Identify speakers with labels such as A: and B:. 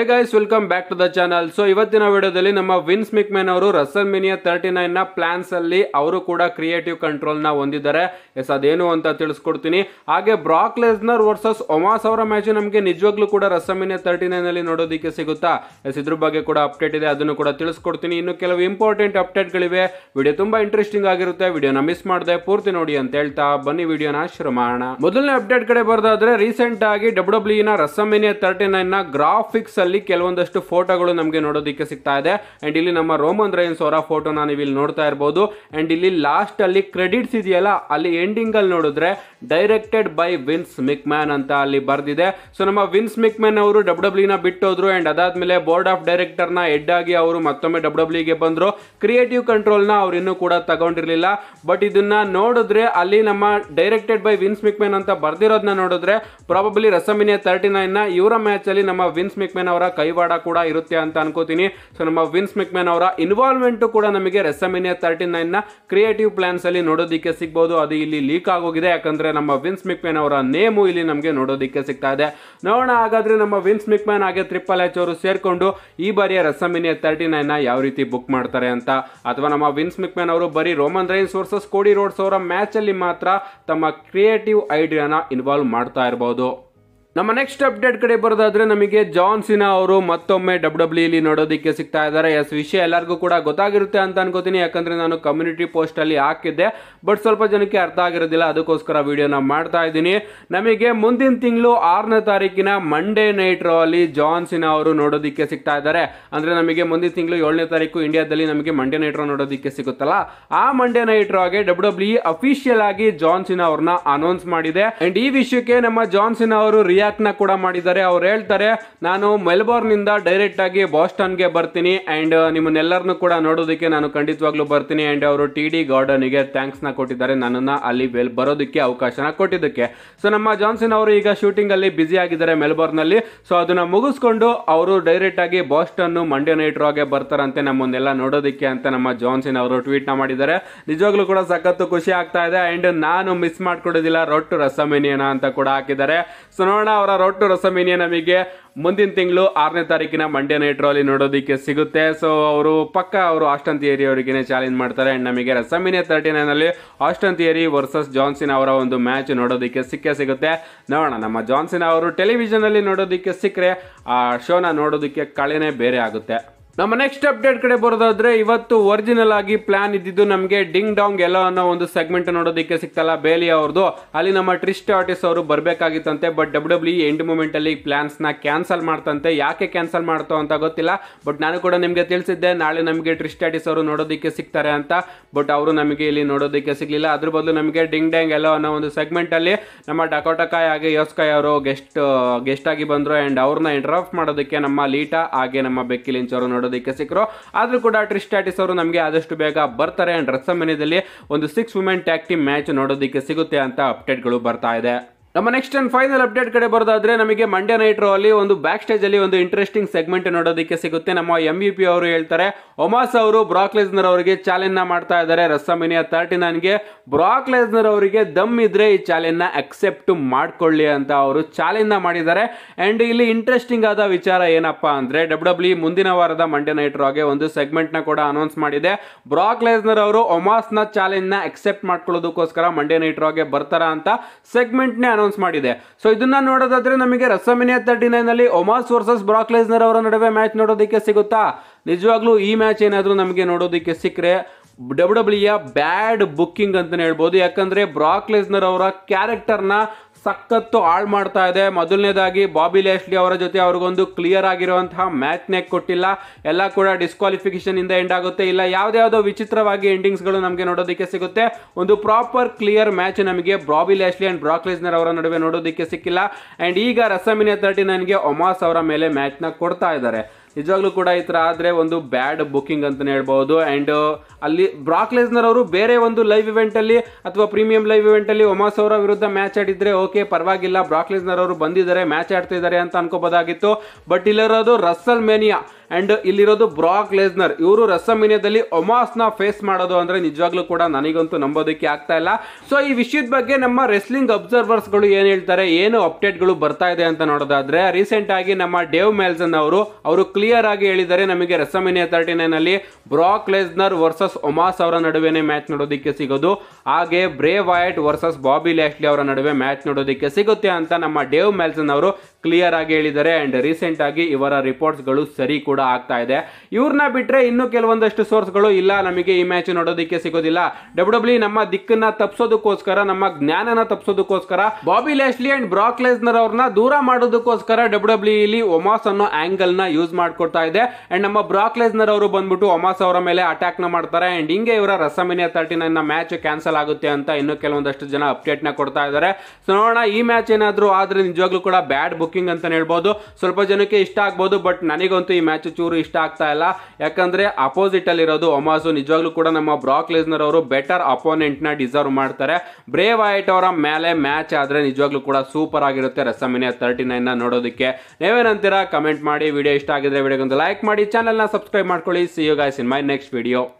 A: hey guys welcome back to the channel so ಇವತ್ತಿನ ವಿಡಿಯೋದಲ್ಲಿ ನಮ್ಮ ವಿನ್ಸ್ ಮಿಕ್ಮೆನ್ ಅವರು ರಸಲ್ ಮಿನಿಯಾ ತರ್ಟಿ ನೈನ್ ನ ಪ್ಲಾನ್ಸ್ ಅಲ್ಲಿ ಅವರು ಕೂಡ ಕ್ರಿಯೇಟಿವ್ ಕಂಟ್ರೋಲ್ ನ ಹೊಂದಿದ್ದಾರೆ ಎಸ್ ಅದೇನು ಅಂತ ತಿಳಿಸ್ಕೊಡ್ತೀನಿ ಹಾಗೆ ಬ್ರಾಕ್ ಲೆಸ್ನರ್ ವರ್ಸಸ್ ಒಮಾಸ್ ಅವರ ಮ್ಯಾಚ್ ನಮಗೆ ನಿಜವಾಗ್ಲೂ ಕೂಡ ರಸಲ್ ಮಿನಿಯಾ ತರ್ಟಿ ನೈನ್ ಅಲ್ಲಿ ನೋಡೋದಕ್ಕೆ ಸಿಗುತ್ತಾ ಎಸ್ ಇದ್ರ ಬಗ್ಗೆ ಕೂಡ ಅಪ್ಡೇಟ್ ಇದೆ ಅದನ್ನು ಕೂಡ ತಿಳಿಸ್ಕೊಡ್ತೀನಿ ಇನ್ನು ಕೆಲವು ಇಂಪಾರ್ಟೆಂಟ್ ಅಪ್ಡೇಟ್ ಗಳಿವೆ ವಿಡಿಯೋ ತುಂಬಾ ಇಂಟ್ರೆಸ್ಟಿಂಗ್ ಆಗಿರುತ್ತೆ ವಿಡಿಯೋನ ಮಿಸ್ ಮಾಡದೆ ಪೂರ್ತಿ ನೋಡಿ ಅಂತ ಹೇಳ್ತಾ ಬನ್ನಿ ವಿಡಿಯೋನ ಶುರು ಮಾಡೋಣ ಮೊದಲನೇ ಅಪ್ಡೇಟ್ ಕಡೆ ಬರೋದಾದ್ರೆ ರೀಸೆಂಟ್ ಆಗಿ ಡಬ್ಲ್ಯೂ ಡಬ್ಲ್ಯೂ ಇನ WrestleMania nine nine graphics ಅಲ್ಲಿ ಅಲ್ಲಿ ಕೆಲವೊಂದಷ್ಟು ಫೋಟೋಗಳು ನಮಗೆ ನೋಡೋದಕ್ಕೆ ಸಿಗ್ತಾ ಇದೆ ಅಂಡ್ ಇಲ್ಲಿ ನಮ್ಮ ರೋಮನ್ ರೈನ್ಸ್ ಅವರ ಫೋಟೋ ನಾನು ಇಲ್ಲಿ ನೋಡ್ತಾ ಇರಬಹುದು ಅಂಡ್ ಇಲ್ಲಿ ಲಾಸ್ಟ್ ಅಲ್ಲಿ ಕ್ರೆಡಿಟ್ಸ್ ಇದೆಯಲ್ಲ ಅಲ್ಲಿ ಎಂಡಿಂಗ್ ಅಲ್ಲಿ ನೋಡಿದ್ರೆ directed by Vince McMahon ಅಂತ ಅಲ್ಲಿ ಬರ್ದಿದೆ ಸೊ ನಮ್ಮ ವಿನ್ಸ್ ಮಿಕ್ ಮ್ಯಾನ್ ಅವರು ಡಬ್ಲ್ಯೂ ಡಬ್ಲ್ಯೂನ e ಬಿಟ್ಟೋದ್ರು ಅಂಡ್ ಅದಾದ್ಮೇಲೆ ಬೋರ್ಡ್ ಆಫ್ ಡೈರೆಕ್ಟರ್ ನ ಹೆಡ್ ಆಗಿ ಅವರು ಮತ್ತೊಮ್ಮೆ ಡಬ್ಲ್ಯೂ ಡಬ್ಲ್ಯೂಗೆ e ಬಂದ್ರು ಕ್ರಿಯೇಟಿವ್ ಕಂಟ್ರೋಲ್ ನ ಅವ್ರು ಇನ್ನೂ ಕೂಡ ತಗೊಂಡಿರಲಿಲ್ಲ ಬಟ್ ಇದನ್ನ ನೋಡಿದ್ರೆ ಅಲ್ಲಿ ನಮ್ಮ directed by Vince McMahon ಅಂತ ಬರ್ದಿರೋದನ್ನ ನೋಡಿದ್ರೆ ಪ್ರಾಬಬ್ಲಿ ರಸಮಿನಿಯ ತರ್ಟಿ ನೈನ್ ಇವರ ಮ್ಯಾಚ್ ಅಲ್ಲಿ ನಮ್ಮ ವಿನ್ಸ್ ಮಿಕ್ ಮ್ಯಾನ್ ಅವರ ಕೈವಾಡ ಕೂಡ ಇರುತ್ತೆ ಅಂತ ಅನ್ಕೋತೀನಿ ಸೊ ನಮ್ಮ ವಿನ್ಸ್ ಮೆಕ್ಮೆನ್ ಅವರ ಇನ್ವಾಲ್ವ್ಮೆಂಟು ಕೂಡ ನಮಗೆ ರೆಸಮಿನಿಯಾ ತರ್ಟಿ ನೈನ್ನ ಕ್ರಿಯೇಟಿವ್ ಪ್ಲಾನ್ಸ್ ಅಲ್ಲಿ ನೋಡೋದಕ್ಕೆ ಸಿಗ್ಬೋದು ಅದು ಇಲ್ಲಿ ಲೀಕ್ ಆಗೋಗಿದೆ ಯಾಕಂದ್ರೆ ನಮ್ಮ ವಿನ್ಸ್ ಮೆಕ್ಮೆನ್ ಅವರ ನೇಮು ಇಲ್ಲಿ ನಮಗೆ ನೋಡೋದಕ್ಕೆ ಸಿಗ್ತಾ ಇದೆ ನೋಡೋಣ ಹಾಗಾದ್ರೆ ನಮ್ಮ ವಿನ್ಸ್ ಮಿಕ್ಮ್ಯಾನ್ ಹಾಗೆ ಟ್ರಿಪಲ್ ಎಚ್ ಅವರು ಸೇರಿಕೊಂಡು ಈ ಬಾರಿಯ ರಸಮಿನಿಯ ತರ್ಟಿ ನೈನ್ ಯಾವ ರೀತಿ ಬುಕ್ ಮಾಡ್ತಾರೆ ಅಂತ ಅಥವಾ ನಮ್ಮ ವಿನ್ಸ್ ಮೆಕ್ಮೆನ್ ಅವರು ಬರೀ Roman Reigns versus Cody Rhodes ಅವರ ಮ್ಯಾಚ್ ಅಲ್ಲಿ ಮಾತ್ರ ತಮ್ಮ ಕ್ರಿಯೇಟಿವ್ ಐಡಿಯಾನ ಇನ್ವಾಲ್ವ್ ಮಾಡ್ತಾ ಇರಬಹುದು ನಮ್ಮ ನೆಕ್ಸ್ಟ್ ಅಪ್ಡೇಟ್ ಕಡೆ ಬರೋದಾದ್ರೆ ನಮಗೆ ಜಾನ್ ಸಿನಾ ಅವರು ಮತ್ತೊಮ್ಮೆ ಡಬ್ಲ್ಯೂ ಇಲ್ಲಿ e ನೋಡೋದಕ್ಕೆ ಸಿಗ್ತಾ ಇದ್ದಾರೆ ಎಸ್ ವಿಷಯ ಎಲ್ಲರಿಗೂ ಕೂಡ ಗೊತ್ತಾಗಿರುತ್ತೆ ಅಂತ ಅನ್ಕೋತೀನಿ ಯಾಕಂದ್ರೆ ನಾನು ಕಮ್ಯುನಿಟಿ ಪೋಸ್ಟ್ ಅಲ್ಲಿ ಹಾಕಿದ್ದೆ ಬಟ್ ಸ್ವಲ್ಪ ಜನಕ್ಕೆ ಅರ್ಥ ಆಗಿರೋದಿಲ್ಲ ಅದಕ್ಕೋಸ್ಕರ ವಿಡಿಯೋನ ಮಾಡ್ತಾ ಇದ್ದೀನಿ ನಮಗೆ ಮುಂದಿನ ತಿಂಗಳು ಆರನೇ ತಾರೀಕಿನ ಮಂಡೇ ನೈಟ್ ರೋ ಅಲ್ಲಿ ಜಾನ್ ಸಿನಾ ಅವರು ನೋಡೋದಕ್ಕೆ ಸಿಗ್ತಾ ಇದ್ದಾರೆ ಅಂದ್ರೆ ನಮಗೆ ಮುಂದಿನ ತಿಂಗಳು ಏಳನೇ ತಾರೀಕು ಇಂಡಿಯಾದಲ್ಲಿ ನಮಗೆ ಮಂಡೇ ನೈಟ್ ರೋ ನೋಡೋದಕ್ಕೆ ಸಿಗುತ್ತಲ್ಲ ಆ ಮಂಡೇ ನೈಟ್ ರೋಗೆ ಡಬ್ಲ್ಯೂ ಡಬ್ಲ್ಯೂ ಅಫಿಷಿಯಲ್ ಆಗಿ ಜಾನ್ ಸಿನಾ ಅವ್ರನ್ನ ಅನೌನ್ಸ್ ಮಾಡಿದೆ ಅಂಡ್ ಈ ವಿಷಯಕ್ಕೆ ನಮ್ಮ ಜಾನ್ ಸಿನಾ ಅವರು ರಿಯಾಕ್ಟ್ನ ಕೂಡ ಮಾಡಿದ್ದಾರೆ ಅವ್ರು ಹೇಳ್ತಾರೆ ನಾನು ಮೆಲ್ಬೋರ್ನಿಂದ ಡೈರೆಕ್ಟಾಗಿ ಬಾಸ್ಟನ್ಗೆ ಬರ್ತೀನಿ ಆ್ಯಂಡ್ ನಿಮ್ಮನ್ನೆಲ್ಲರನ್ನೂ ಕೂಡ ನೋಡೋದಕ್ಕೆ ನಾನು ಖಂಡಿತವಾಗ್ಲೂ ಬರ್ತೀನಿ ಆ್ಯಂಡ್ ಅವರು ಟಿ ಡಿ ಗಾರ್ಡನಿಗೆ ಥ್ಯಾಂಕ್ಸ್ನ ಕೊಟ್ಟಿದ್ದಾರೆ ನನ್ನನ್ನು ಅಲ್ಲಿ ಬೆಲ್ ಬರೋದಕ್ಕೆ ಅವಕಾಶನ ಕೊಟ್ಟಿದ್ದಕ್ಕೆ ಸೊ ನಮ್ಮ ಜಾನ್ಸನ್ ಅವರು ಈಗ ಶೂಟಿಂಗಲ್ಲಿ ಬ್ಯುಸಿ ಆಗಿದ್ದಾರೆ ಮೆಲ್ಬೋರ್ನಲ್ಲಿ ಸೊ ಅದನ್ನು ಮುಗಿಸ್ಕೊಂಡು ಅವರು ಡೈರೆಕ್ಟ್ ಆಗಿ ಬಾಸ್ಟನ್ ಮಂಡೇ ನೈಟ್ ರೋಗೆ ಬರ್ತಾರಂತೆ ನಮ್ಮನ್ನೆಲ್ಲ ನೋಡೋದಕ್ಕೆ ಅಂತ ನಮ್ಮ ಜಾನ್ಸನ್ ಅವರು ಟ್ವೀಟ್ನ ಮಾಡಿದ್ದಾರೆ ನಿಜವಾಗ್ಲೂ ಕೂಡ ಸಖತ್ತು ಖುಷಿ ಆಗ್ತಾ ಇದೆ ಆ್ಯಂಡ್ ನಾನು ಮಿಸ್ ಮಾಡ್ಕೊಡೋದಿಲ್ಲ ರೊಟ್ಟು ರಸಮೆನಿಯನ ಅಂತ ಕೂಡ ಹಾಕಿದ್ದಾರೆ ಸೊ ನೋಡೋಣ ಅವರ ರೊಟ್ಟು ರಸಮಿನಿಯ ನಮಗೆ ಮುಂದಿನ ತಿಂಗಳು ಆರನೇ ತಾರೀಕಿನ ಮಂಡ್ಯ ನೈಟ್ ಅಲ್ಲಿ ನೋಡೋದಕ್ಕೆ ಸಿಗುತ್ತೆ ಸೊ ಅವರು ಪಕ್ಕ ಅವರು ಆಸ್ಟನ್ ಥಿಯರಿ ಅವರಿಗೆ ಚಾಲೆಂಜ್ ಮಾಡ್ತಾರೆ ಆ್ಯಂಡ್ ನಮಗೆ ರಸಮಿನಿಯ ತರ್ಟಿ ನೈನಲ್ಲಿ ಆಸ್ಟನ್ ಥಿಯರಿ ವರ್ಸಸ್ ಜಾನ್ಸಿನ್ ಅವರ ಒಂದು ಮ್ಯಾಚ್ ನೋಡೋದಕ್ಕೆ ಸಿಕ್ಕೇ ಸಿಗುತ್ತೆ ನೋಡೋಣ ನಮ್ಮ ಜಾನ್ಸಿನ್ ಅವರು ಟೆಲಿವಿಷನಲ್ಲಿ ನೋಡೋದಕ್ಕೆ ಸಿಕ್ಕರೆ ಆ ಶೋನ ನೋಡೋದಕ್ಕೆ ಕಳೆನೇ ಬೇರೆ ಆಗುತ್ತೆ ನಮ್ಮ ನೆಕ್ಸ್ಟ್ ಅಪ್ಡೇಟ್ ಕಡೆ ಬರೋದಾದ್ರೆ ಇವತ್ತು ಒರಿಜಿನಲ್ ಆಗಿ ಪ್ಲಾನ್ ಇದ್ದಿದ್ದು ನಮಗೆ ಡಿಂಗ್ ಡಾಂಗ್ ಎಲ್ಲೋ ಅನ್ನೋ ಒಂದು ಸೆಗ್ಮೆಂಟ್ ನೋಡೋದಕ್ಕೆ ಸಿಕ್ತಲ್ಲ ಬೇಲಿ ಅವ್ರದ್ದು ಅಲ್ಲಿ ನಮ್ಮ ಟ್ರಿಸ್ಟ್ ಆರ್ಟಿಸ್ಟ್ ಅವರು ಬರಬೇಕಾಗಿತ್ತಂತೆ but W W end moment ಅಲ್ಲಿ ಪ್ಲಾನ್ಸ್ ನ ಕ್ಯಾನ್ಸಲ್ ಮಾಡ್ತಂತೆ ಯಾಕೆ ಕ್ಯಾನ್ಸಲ್ ಮಾಡ್ತೋ ಅಂತ ಗೊತ್ತಿಲ್ಲ ಬಟ್ ನಾನು ಕೂಡ ನಿಮಗೆ ತಿಳಿಸಿದ್ದೆ ನಾಳೆ ನಮಗೆ ಟ್ರಿಸ್ಟ್ ಆರ್ಟಿಸ್ಟ್ ಅವರು ನೋಡೋದಕ್ಕೆ ಸಿಗ್ತಾರೆ ಅಂತ ಬಟ್ ಅವರು ನಮಗೆ ಇಲ್ಲಿ ನೋಡೋದಕ್ಕೆ ಸಿಗ್ಲಿಲ್ಲ ಅದ್ರ ಬದಲು ನಮಗೆ ಡಿಂಗ್ ಡ್ಯಾಂಗ್ ಎಲ್ಲೋ ಅನ್ನೋ ಒಂದು ಸೆಗ್ಮೆಂಟ್ ಅಲ್ಲಿ ನಮ್ಮ ಡಕೋಟಕಾಯ್ ಹಾಗೆ ಯೋಸ್ಕಾಯ್ ಅವರು ಗೆಸ್ಟ್ ಗೆಸ್ಟ್ ಆಗಿ ಬಂದ್ರು ಅಂಡ್ ಅವ್ರನ್ನ ಇಂಟ್ರಾಫ್ ಮಾಡೋದಕ್ಕೆ ನಮ್ಮ ಲೀಟಾ ಹಾಗೆ ನಮ್ಮ ಬೆಕ್ಕಿಲಿಂಚ್ ಅವರು ನೋಡೋದಕ್ಕೆ ನೋಡೋದಕ್ಕೆ ಸಿಕ್ಕರು ಆದರೂ ಕೂಡ ಟ್ರಿಸ್ಟಾಟಿಸ್ ಅವರು ನಮಗೆ ಆದಷ್ಟು ಬೇಗ ಬರ್ತಾರೆ ಆ್ಯಂಡ್ ರಸ ಮನೆಯಲ್ಲಿ ಒಂದು six women tag team match ನೋಡೋದಕ್ಕೆ ಸಿಗುತ್ತೆ ಅಂತ ಅಪ್ಡೇಟ್ಗಳು ಬರ್ತಾ ಇದೆ ನಮ್ಮ ನೆಕ್ಸ್ಟ್ ಅಂಡ್ ಫೈನಲ್ ಅಪ್ಡೇಟ್ ಕಡೆ ಬರೋದಾದ್ರೆ ನಮಗೆ ಮಂಡ್ಯ ನೈಟ್ ರೋ ಅಲ್ಲಿ ಒಂದು ಬ್ಯಾಕ್ ಸ್ಟೇಜ್ ಅಲ್ಲಿ ಒಂದು ಇಂಟ್ರೆಸ್ಟಿಂಗ್ ಸೆಗ್ಮೆಂಟ್ ನೋಡೋದಕ್ಕೆ ಸಿಗುತ್ತೆ ನಮ್ಮ ಎಂ ಪಿ ಅವರು ಹೇಳ್ತಾರೆ ಒಮಾಸ್ ಅವರು ಬ್ರಾಕ್ಲೆಸ್ನರ್ ಅವರಿಗೆ ಚಾಲೆಂಜ್ ನ ಮಾಡ್ತಾ ಇದ್ದಾರೆ ರಸ್ಸಮಿನಿಯಾ ತರ್ಟಿ ನೈನ್ಗೆ ಬ್ರಾಕ್ಲೆಸ್ನರ್ ಅವರಿಗೆ ದಮ್ ಇದ್ರೆ ಈ ನ ಅಕ್ಸೆಪ್ಟ್ ಮಾಡ್ಕೊಳ್ಳಿ ಅಂತ ಅವರು ಚಾಲೆಂಜ್ ನ ಮಾಡಿದ್ದಾರೆ ಅಂಡ್ ಇಲ್ಲಿ ಇಂಟ್ರೆಸ್ಟಿಂಗ್ ಆದ ವಿಚಾರ ಏನಪ್ಪ ಅಂದ್ರೆ ಡಬ್ಲ್ಯೂ e ಮುಂದಿನ ವಾರದ ಮಂಡೇ ನೈಟ್ ರಾಗೆ ಒಂದು ನ ಕೂಡ ಅನೌನ್ಸ್ ಮಾಡಿದೆ ಬ್ರಾಕ್ಲೆಸ್ನರ್ ಅವರು ಚಾಲೆಂಜ್ ನ ಅಕ್ಸೆಪ್ಟ್ ಮಾಡ್ಕೊಳ್ಳೋದಕ್ಕೋಸ್ಕರ ಮಂಡೇ ನೈಟ್ ರಾಗೆ ಬರ್ತಾರ ಅಂತ ಸೆಗ್ಮೆಂಟ್ ನೇ ಅನೌನ್ಸ್ ಮಾಡಿದೆ ಸೊ ಇದನ್ನ ನೋಡೋದಾದ್ರೆ ನಮಗೆ ರಸಮಿನಿಯಾ ತರ್ಟಿ ನೈನ್ ಅಲ್ಲಿ ಒಮಾಸ್ ವರ್ಸಸ್ ಬ್ರಾಕ್ಲೆಸ್ನರ್ ಅವರ ನಡುವೆ ಮ್ಯಾಚ್ ನೋಡೋದಕ್ಕೆ ಸಿಗುತ್ತಾ ನಿಜವಾಗ್ಲೂ ಈ ಮ್ಯಾಚ್ ಏನಾದರೂ ನಮಗೆ ನೋಡೋದಕ್ಕೆ ಸಿಕ್ಕರೆ ಡಬ್ಲ್ಯೂ ಡಬ್ಲ್ಯೂಯ e ಬ್ಯಾಡ್ ಬುಕ್ಕಿಂಗ್ ಅಂತಲೇ ಹೇಳ್ಬೋದು ಯಾಕಂದರೆ ಬ್ರಾಕ್ಲೆಸ್ನರ್ ಅವರ ಕ್ಯಾರೆಕ್ಟರ್ನ ಸಖತ್ತು ಹಾಳು ಮಾಡ್ತಾ ಇದೆ ಮೊದಲನೇದಾಗಿ ಬಾಬಿ ಲೇಸ್ಲಿ ಅವರ ಜೊತೆ ಅವ್ರಿಗೊಂದು ಕ್ಲಿಯರ್ ಆಗಿರುವಂತಹ ಮ್ಯಾಚ್ನೇ ಕೊಟ್ಟಿಲ್ಲ ಎಲ್ಲ ಕೂಡ ಡಿಸ್ಕ್ವಾಲಿಫಿಕೇಶನ್ ಇಂದ ಎಂಡ್ ಆಗುತ್ತೆ ಇಲ್ಲ ಯಾವುದ್ಯಾವುದೋ ವಿಚಿತ್ರವಾಗಿ ಎಂಡಿಂಗ್ಸ್ಗಳು ನಮಗೆ ನೋಡೋದಕ್ಕೆ ಸಿಗುತ್ತೆ ಒಂದು ಪ್ರಾಪರ್ ಕ್ಲಿಯರ್ ಮ್ಯಾಚ್ ನಮಗೆ ಬಾಬಿ ಲ್ಯಾಶ್ಲಿ ಆ್ಯಂಡ್ ಬ್ರಾಕ್ಲೇಜ್ನರ್ ಅವರ ನಡುವೆ ನೋಡೋದಕ್ಕೆ ಸಿಕ್ಕಿಲ್ಲ ಆ್ಯಂಡ್ ಈಗ ರಸಮಿನಿಯ ತರ್ಟಿ ನನಗೆ ಒಮಾಸ್ ಅವರ ಮೇಲೆ ಮ್ಯಾಚ್ನ ಕೊಡ್ತಾ ಇದ್ದಾರೆ ನಿಜವಾಗ್ಲೂ ಕೂಡ ಈ ಥರ ಆದರೆ ಒಂದು ಬ್ಯಾಡ್ ಬುಕ್ಕಿಂಗ್ ಅಂತಲೇ ಹೇಳ್ಬೋದು ಆ್ಯಂಡ್ uh, ಅಲ್ಲಿ ಬ್ರಾಕ್ ಅವರು ಬೇರೆ ಒಂದು ಲೈವ್ ಇವೆಂಟಲ್ಲಿ ಅಥವಾ ಪ್ರೀಮಿಯಂ ಲೈವ್ ಇವೆಂಟಲ್ಲಿ ಒಮಾಸ್ ಅವರ ವಿರುದ್ಧ ಮ್ಯಾಚ್ ಆಡಿದರೆ ಓಕೆ ಪರವಾಗಿಲ್ಲ ಬ್ರಾಕ್ ಅವರು ಬಂದಿದ್ದಾರೆ ಮ್ಯಾಚ್ ಆಡ್ತಿದ್ದಾರೆ ಅಂತ ಅನ್ಕೋಬೋದಾಗಿತ್ತು ಬಟ್ ಇಲ್ಲಿರೋದು ರಸ್ಸಲ್ ಮೇನಿಯಾ ಅಂಡ್ ಇಲ್ಲಿರೋದು ಬ್ರಾಕ್ ಲೆಸ್ನರ್ ಇವರು ರಸಮಿನಿಯದಲ್ಲಿ ಒಮಾಸ್ನ ನ ಫೇಸ್ ಮಾಡೋದು ಅಂದ್ರೆ ನಿಜವಾಗ್ಲೂ ಕೂಡ ನನಗಂತೂ ನಂಬೋದಕ್ಕೆ ಆಗ್ತಾ ಇಲ್ಲ ಸೊ ಈ ವಿಷಯದ ಬಗ್ಗೆ ನಮ್ಮ ರೆಸ್ಲಿಂಗ್ ಅಬ್ಸರ್ವರ್ಸ್ ಗಳು ಏನ್ ಹೇಳ್ತಾರೆ ಏನು ಅಪ್ಡೇಟ್ಗಳು ಬರ್ತಾ ಇದೆ ಅಂತ ನೋಡೋದಾದ್ರೆ ರೀಸೆಂಟ್ ಆಗಿ ನಮ್ಮ ಡೇವ್ ಮೆಲ್ಸನ್ ಅವರು ಅವರು ಕ್ಲಿಯರ್ ಆಗಿ ಹೇಳಿದ್ದಾರೆ ನಮಗೆ ರಸಮಿನಿಯಾ ತರ್ಟಿ ನೈನ್ ಅಲ್ಲಿ ಬ್ರಾಕ್ ಲೆಸ್ನರ್ ವರ್ಸಸ್ ಒಮಾಸ್ ಅವರ ನಡುವೆನೇ ಮ್ಯಾಚ್ ನೋಡೋದಕ್ಕೆ ಸಿಗೋದು ಹಾಗೆ Bray Wyatt versus Bobby Lashley ಅವರ ನಡುವೆ ಮ್ಯಾಚ್ ನೋಡೋದಕ್ಕೆ ಸಿಗುತ್ತೆ ಅಂತ ನಮ್ಮ ಡೇವ್ ಮೆಲ್ಸನ್ ಅವರು ಕ್ಲಿಯರ್ ಆಗಿ ಹೇಳಿದ್ದಾರೆ ಅಂಡ್ ರೀಸೆಂಟ್ ಆಗಿ ಇವರ ರಿಪೋರ್ಟ್ಸ್ ಗಳು ಸರಿ ಕೂಡ ಆಗ್ತಾ ಇದೆ ಇವ್ರನ್ನ ಬಿಟ್ರೆ ಇನ್ನು ಕೆಲವೊಂದಷ್ಟು ಸೋರ್ಸ್ಗಳು ಇಲ್ಲ ನಮಗೆ ಈ ಮ್ಯಾಚ್ ನೋಡೋದಕ್ಕೆ ಸಿಗೋದಿಲ್ಲ ಡಬ್ಲ್ಯೂ ಡಬ್ಲ್ಯೂ e ನಮ್ಮ ದಿಕ್ಕನ್ನ ತಪ್ಸೋದಕ್ಕೋಸ್ಕರ ನಮ್ಮ ಜ್ಞಾನನ ತಪ್ಸೋದಕ್ಕೋಸ್ಕರ Bobby Lashley and Brock Lesnar ಅವ್ರನ್ನ ದೂರ ಮಾಡೋದಕ್ಕೋಸ್ಕರ ಡಬ್ಲ್ಯೂ ಡಬ್ಲ್ಯೂ ಇಲ್ಲಿ ಒಮಾಸ್ ಅನ್ನೋ ಆಂಗಲ್ ನ ಯೂಸ್ ಮಾಡ್ಕೊಡ್ತಾ ಇದೆ ಅಂಡ್ ನಮ್ಮ ಬ್ರಾಕ್ ಲೇಸ್ನರ್ ಅವರು ಬಂದ್ಬಿಟ್ಟು ಒಮಾಸ್ ಅವರ ಮೇಲೆ ಅಟ್ಯಾಕ್ ನ ಮಾಡ್ತಾರೆ ಅಂಡ್ ಹಿಂಗೆ ಇವರ ರಸಮಿನಿಯಾ ತರ್ಟಿ ನೈನ್ ನ ಮ್ಯಾಚ್ ಕ್ಯಾನ್ಸಲ್ ಆಗುತ್ತೆ ಅಂತ ಇನ್ನು ಕೆಲವೊಂದಷ್ಟು ಜನ ಅಪ್ಡೇಟ್ ನ ಕೊಡ್ತಾ ಇದ್ದಾರೆ ಸೊ ನೋಡೋಣ ಈ ಮ್ಯಾಚ್ ಏನಾದ್ರು ಆದ್ರೆ ನಿಜವಾಗ್ಲೂ ಕೂಡ ಬ್ಯಾಡ್ ಬುಕ್ ಬುಕ್ಕಿಂಗ್ ಅಂತ ಹೇಳ್ಬೋದು ಸ್ವಲ್ಪ ಜನಕ್ಕೆ ಇಷ್ಟ ಆಗ್ಬೋದು ಬಟ್ ನನಗಂತೂ ಈ ಮ್ಯಾಚ್ ಚೂರು ಇಷ್ಟ ಆಗ್ತಾ ಇಲ್ಲ ಯಾಕಂದ್ರೆ ಅಲ್ಲಿ ಇರೋದು ಒಮಾಸು ನಿಜವಾಗ್ಲೂ ಕೂಡ ನಮ್ಮ ಬ್ರಾಕ್ ಲೆಸ್ನರ್ ಅವರು ಬೆಟರ್ ಅಪೋನೆಂಟ್ ನ ಡಿಸರ್ವ್ ಮಾಡ್ತಾರೆ ಬ್ರೇವ್ ಆಯಿಟ್ ಅವರ ಮೇಲೆ ಮ್ಯಾಚ್ ಆದರೆ ನಿಜವಾಗ್ಲೂ ಕೂಡ ಸೂಪರ್ ಆಗಿರುತ್ತೆ ರಸಮಿನ ತರ್ಟಿ ನ ನೋಡೋದಕ್ಕೆ ನೀವೇನಂತೀರಾ ಕಮೆಂಟ್ ಮಾಡಿ ವಿಡಿಯೋ ಇಷ್ಟ ಆಗಿದ್ರೆ ವಿಡಿಯೋಗೊಂದು ಲೈಕ್ ಮಾಡಿ ನ ಸಬ್ಸ್ಕ್ರೈಬ್ ಮಾಡ್ಕೊಳ್ಳಿ see you guys in my next video